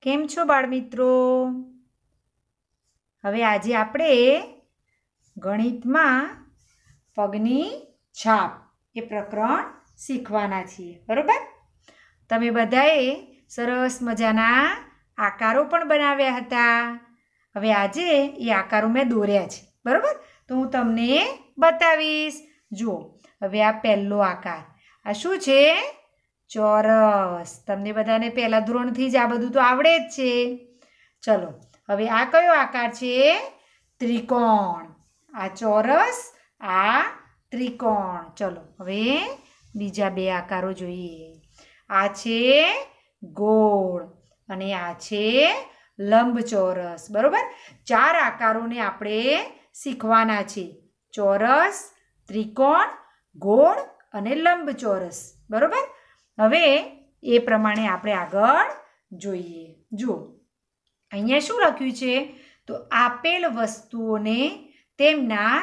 કેમ છો બાળ મિત્રો હવે આજે આપણે ગણિતમાં પગની છાપ એ પ્રકરણ શીખવાના છીએ બરાબર તમે બધાએ સરસ મજાના આકારો પણ બનાવ્યા હતા હવે આજે એ આકારો મેં દોર્યા છે બરાબર તો હું તમને બતાવીશ જુઓ હવે આ પહેલો આકાર આ શું છે ચોરસ તમને બધાને પહેલા ધોરણથી જ આ બધું તો આવડે જ છે ચલો હવે આ કયો આકાર છે ત્રિકોણ આ ચોરસ આ ત્રિકોણ ચલો હવે બીજા બે આકારો જોઈએ આ છે ગોળ અને આ છે લંબચોરસ બરાબર ચાર આકારોને આપણે શીખવાના છે ચોરસ ત્રિકોણ ગોળ અને લંબચોરસ બરાબર હવે એ પ્રમાણે આપણે આગળ જોઈએ જુઓ અહીંયા શું લખ્યું છે તો આપેલ વસ્તુઓને તેમના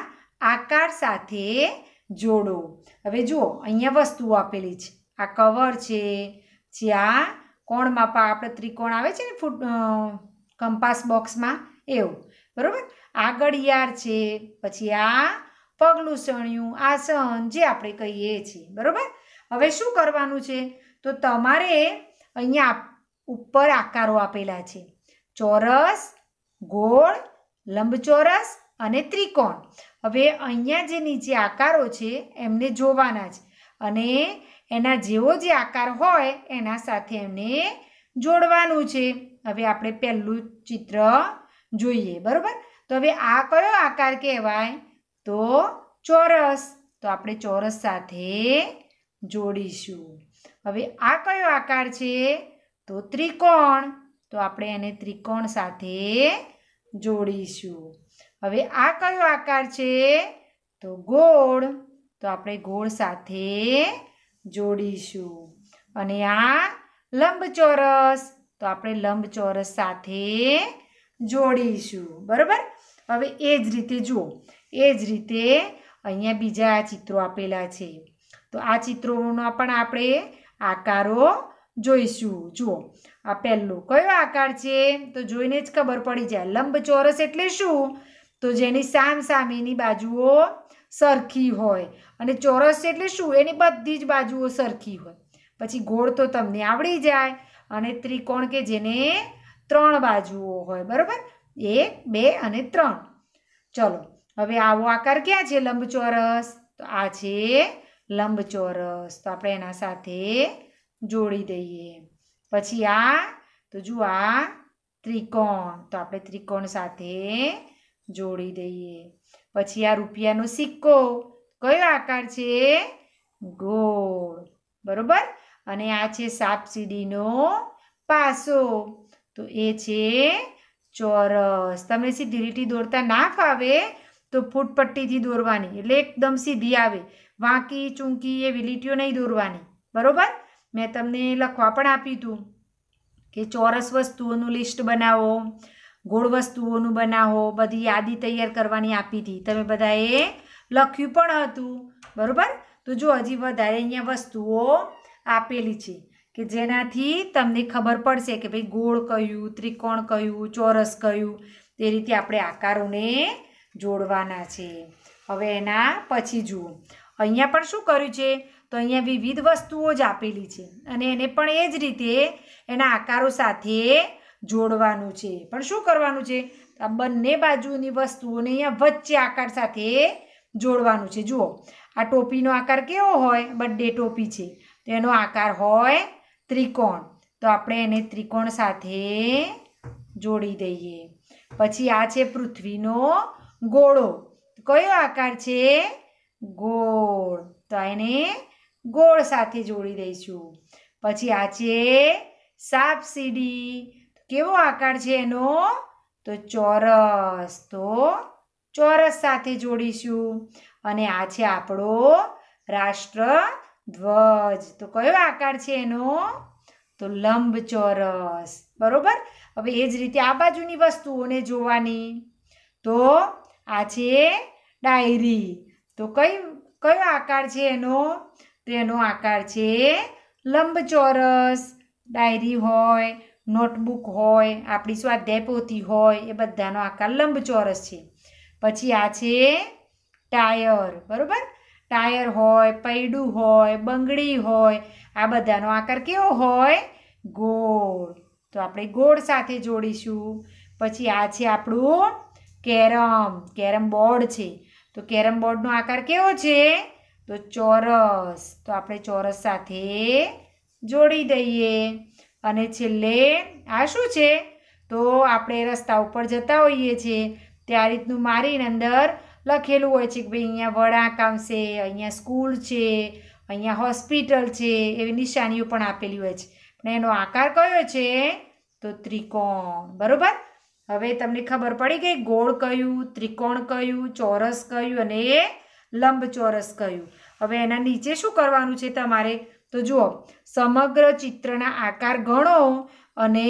આકાર સાથે જોડો હવે જુઓ અહીંયા વસ્તુઓ આપેલી છે આ કવર છે જે આ કોણ માપા આપણે ત્રિકોણ આવે છે ને ફૂટ કંપાસ બોક્સમાં એવું બરાબર આ ઘડિયાળ છે પછી આ પગલું સણ્યું આસન જે આપણે કહીએ છીએ બરાબર હવે શું કરવાનું છે તો તમારે અહીંયા ઉપર આકારો આપેલા છે ચોરસ ગોળ લંબચોરસ અને ત્રિકોણ હવે અહીંયા જે નીચે આકારો છે એમને જોવાના છે અને એના જેવો જે આકાર હોય એના સાથે એમને જોડવાનું છે હવે આપણે પહેલું ચિત્ર જોઈએ બરાબર તો હવે આ કયો આકાર કહેવાય તો ચોરસ તો આપણે ચોરસ સાથે જોડીશું હવે આ કયો આકાર છે તો ત્રિકોણ તો આપણે એને ત્રિકોણ સાથે જોડીશું હવે આ કયો આકાર છે તો ગોળ તો આપણે ગોળ સાથે જોડીશું અને આ લંબચોરસ તો આપણે લંબચોરસ સાથે જોડીશું બરાબર હવે એ જ રીતે જુઓ એ જ રીતે અહીંયા બીજા ચિત્રો આપેલા છે તો આ ચિત્રોનો પણ આપણે આકારો જોઈશું જુઓ આ પહેલું કયો આકાર છે તો જોઈને જ ખબર પડી જાય લંબચોરસ એટલે શું તો જેની સામ સામેની બાજુઓ સરખી હોય અને ચોરસ એટલે શું એની બધી જ બાજુઓ સરખી હોય પછી ગોળ તો તમને આવડી જાય અને ત્રિકોણ કે જેને ત્રણ બાજુઓ હોય બરાબર એક બે અને ત્રણ ચલો હવે આવો આકાર ક્યાં છે લંબચોરસ તો આ છે લંબચોરસ તો આપણે એના સાથે જોડી દઈએ પછી આ તો જુઓ આ ત્રિકોણ તો આપણે ત્રિકોણ સાથે જોડી દઈએ પછી આ રૂપિયાનો સિક્કો કયો આકાર છે ગોળ બરોબર અને આ છે સાપસીડીનો પાસો તો એ છે ચોરસ તમને સીધી લીટી દોરતા ના ફાવે તો ફૂટપટ્ટીથી દોરવાની એટલે એકદમ સીધી આવે વાંકી ચૂંકી એવી લીટીઓ નહીં દોરવાની બરોબર મેં તમને લખવા પણ આપ્યું હતું કે ચોરસ વસ્તુઓનું લિસ્ટ બનાવો ગોળ વસ્તુઓનું બનાવો બધી યાદી તૈયાર કરવાની આપી હતી તમે બધાએ લખ્યું પણ હતું બરાબર તો જો હજી વધારે અહીંયા વસ્તુઓ આપેલી છે કે જેનાથી તમને ખબર પડશે કે ભાઈ ગોળ કયું ત્રિકોણ કયું ચોરસ કયું તે રીતે આપણે આકારોને જોડવાના છે હવે એના પછી જુઓ અહીંયા પણ શું કર્યું છે તો અહીંયા વિવિધ વસ્તુઓ જ આપેલી છે અને એને પણ એ જ રીતે એના આકારો સાથે જોડવાનું છે પણ શું કરવાનું છે આ બંને બાજુની વસ્તુઓને અહીંયા વચ્ચે આકાર સાથે જોડવાનું છે જુઓ આ ટોપીનો આકાર કેવો હોય બર્થડે ટોપી છે તો એનો આકાર હોય ત્રિકોણ તો આપણે એને ત્રિકોણ સાથે જોડી દઈએ પછી આ છે પૃથ્વીનો ગોળો કયો આકાર છે ગોળ તો એને ગોળ સાથે જોડી દઈશું પછી આ છે સાપસીડી કેવો આકાર છે એનો તો ચોરસ તો ચોરસ સાથે જોડીશું અને આ છે આપણો રાષ્ટ્ર ધ્વજ તો કયો આકાર છે એનો તો લંબ ચોરસ બરોબર હવે એ જ રીતે આ બાજુની વસ્તુઓને જોવાની તો આ છે ડાયરી તો કઈ કયો આકાર છે એનો તો એનો આકાર છે લંબચોરસ ડાયરી હોય નોટબુક હોય આપણી સ્વાધ્યાય પોથી હોય એ બધાનો આકાર લંબચોરસ છે પછી આ છે ટાયર બરાબર ટાયર હોય પૈડું હોય બંગડી હોય આ બધાનો આકાર કેવો હોય ગોળ તો આપણે ગોળ સાથે જોડીશું પછી આ છે આપણું કેરમ કેરમ બોર્ડ છે તો કેરમ બોર્ડનો આકાર કેવો છે તો ચોરસ તો આપણે ચોરસ સાથે જોડી દઈએ અને છેલ્લે આ શું છે તો આપણે રસ્તા ઉપર જતા હોઈએ છીએ તે આ રીતનું મારીને અંદર લખેલું હોય છે કે ભાઈ અહીંયા વળાંક આવશે અહીંયા સ્કૂલ છે અહીંયા હોસ્પિટલ છે એવી નિશાનીઓ પણ આપેલી હોય છે પણ એનો આકાર કયો છે તો ત્રિકોણ બરાબર હવે તમને ખબર પડી ગઈ ગોળ કયું ત્રિકોણ કયું ચોરસ કયું અને એ ચોરસ કયું હવે એના નીચે શું કરવાનું છે તમારે તો જુઓ સમગ્ર ચિત્રના આકાર ગણો અને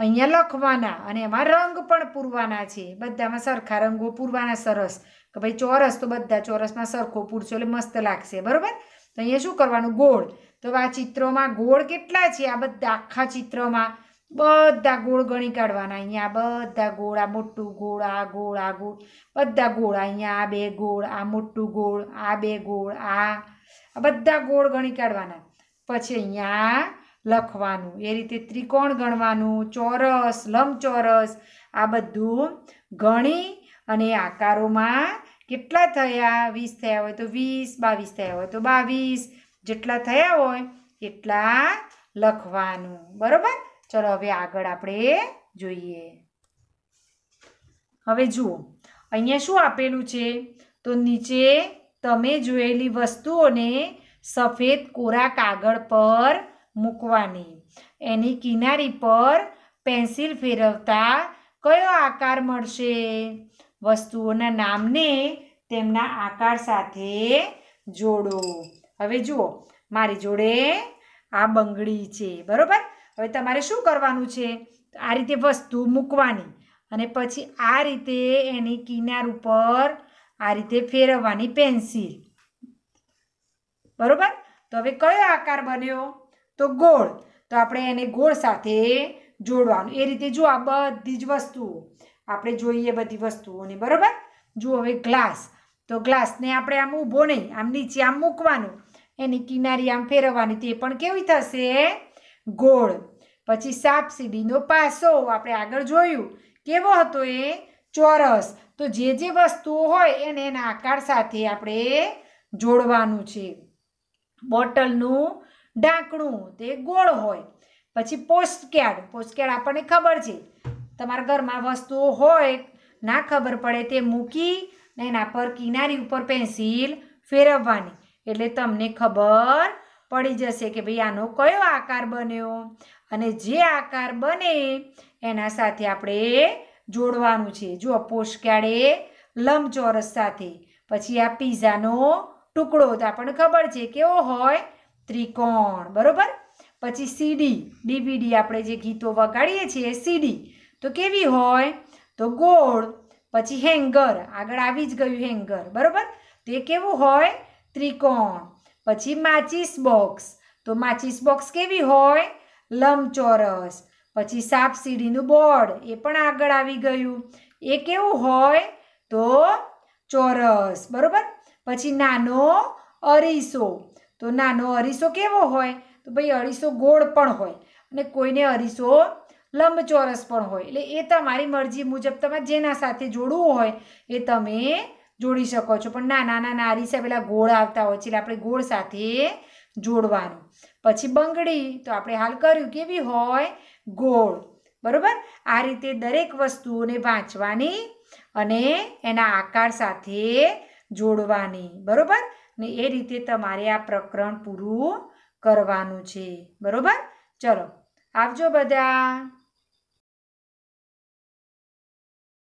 અહીંયા લખવાના અને એમાં રંગ પણ પૂરવાના છે બધામાં સરખા રંગો પૂરવાના સરસ કે ભાઈ ચોરસ તો બધા ચોરસમાં સરખો પૂરશો એટલે મસ્ત લાગશે બરાબર તો અહીંયા શું કરવાનું ગોળ તો આ ચિત્રોમાં ગોળ કેટલા છે આ બધા આખા ચિત્રમાં બધા ગોળ ગણી કાઢવાના અહીંયા બધા ગોળ આ મોટું ગોળ આ ગોળ આ ગોળ બધા ગોળ અહીંયા આ બે ગોળ આ મોટું ગોળ આ બે ગોળ આ બધા ગોળ ગણી કાઢવાના પછી અહીંયા લખવાનું એ રીતે ત્રિકોણ ગણવાનું ચોરસ લંબચોરસ આ બધું ગણી અને આકારોમાં કેટલા થયા વીસ થયા હોય તો વીસ બાવીસ થયા હોય તો બાવીસ જેટલા થયા હોય એટલા લખવાનું બરાબર ચલો હવે આગળ આપણે જોઈએ હવે જુઓ અહીંયા શું આપેલું છે તો નીચે તમે જોયેલી વસ્તુઓને સફેદ કોરા કાગળ પર મૂકવાની એની કિનારી પર પેન્સિલ ફેરવતા કયો આકાર મળશે વસ્તુઓના નામને તેમના આકાર સાથે જોડો હવે જુઓ મારી જોડે આ બંગડી છે બરોબર હવે તમારે શું કરવાનું છે આ રીતે વસ્તુ મૂકવાની અને પછી આ રીતે એની કિનાર ઉપર આ રીતે ફેરવવાની પેન્સિલ બરોબર તો હવે કયો આકાર બન્યો તો ગોળ તો આપણે એને ગોળ સાથે જોડવાનું એ રીતે જો આ બધી જ વસ્તુઓ આપણે જોઈએ બધી વસ્તુઓને બરોબર જુઓ હવે ગ્લાસ તો ગ્લાસને આપણે આમ ઊભો નહીં આમ નીચે આમ મૂકવાનું એની કિનારી આમ ફેરવવાની તે પણ કેવી થશે ગોળ પછી સાપ સીડીનો પાસો આપણે આગળ જોયું કેવો હતો એ ચોરસ તો જે જે વસ્તુઓ હોય એને એના આકાર સાથે આપણે જોડવાનું છે બોટલનું ઢાંકણું તે ગોળ હોય પછી પોસ્ટકેડ પોસ્ટકેડ આપણને ખબર છે તમારા ઘરમાં વસ્તુઓ હોય ના ખબર પડે તે મૂકી એના પર કિનારી ઉપર પેન્સિલ ફેરવવાની એટલે તમને ખબર પડી જશે કે ભાઈ આનો કયો આકાર બન્યો અને જે આકાર બને એના સાથે આપણે જોડવાનું છે જો પોષકાળે લંબચોરસ સાથે પછી આ પીઝાનો ટુકડો તો આપણને ખબર છે કેવો હોય ત્રિકોણ બરોબર પછી સીડી ડીવીડી આપણે જે ગીતો વગાડીએ છીએ સીડી તો કેવી હોય તો ગોળ પછી હેંગર આગળ આવી જ ગયું હેંગર બરાબર તો કેવું હોય ત્રિકોણ પછી માચીસ બોક્સ તો માચીસ બોક્સ કેવી હોય લંબચોરસ પછી સાપ સીડીનું બોર્ડ એ પણ આગળ આવી ગયું એ કેવું હોય તો ચોરસ બરાબર પછી નાનો અરીસો તો નાનો અરીસો કેવો હોય તો ભાઈ અરીસો ગોળ પણ હોય અને કોઈને અરીસો લંબચોરસ પણ હોય એટલે એ તમારી મરજી મુજબ તમારે જેના સાથે જોડવું હોય એ તમે જોડી શકો છો પણ ના નાના ના અરીસા પેલા ગોળ આવતા હોય છે એટલે આપણે ગોળ સાથે જોડવાનું પછી બંગડી તો આપણે હાલ કર્યું કેવી હોય ગોળ બરાબર આ રીતે દરેક વસ્તુઓને વાંચવાની અને એના આકાર સાથે જોડવાની બરાબર ને એ રીતે તમારે આ પ્રકરણ પૂરું કરવાનું છે બરાબર ચલો આવજો બધા